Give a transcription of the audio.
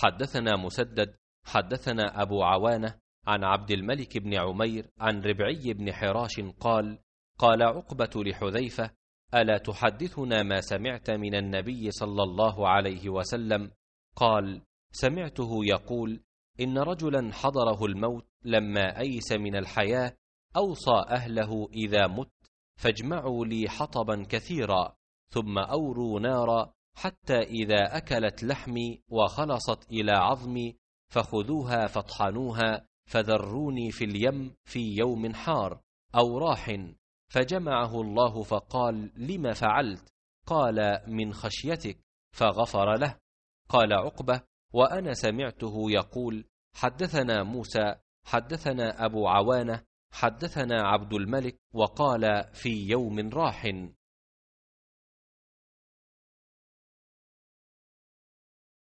حدثنا مسدد حدثنا أبو عوانة عن عبد الملك بن عمير عن ربعي بن حراش قال قال عقبة لحذيفة ألا تحدثنا ما سمعت من النبي صلى الله عليه وسلم قال سمعته يقول إن رجلا حضره الموت لما أيس من الحياة أوصى أهله إذا مت فاجمعوا لي حطبا كثيرا ثم أوروا نارا حتى إذا أكلت لحمي وخلصت إلى عظمي فخذوها فاطحنوها فذروني في اليم في يوم حار أو راح فجمعه الله فقال لم فعلت قال من خشيتك فغفر له قال عقبة وأنا سمعته يقول حدثنا موسى حدثنا أبو عوانة حدثنا عبد الملك وقال في يوم راح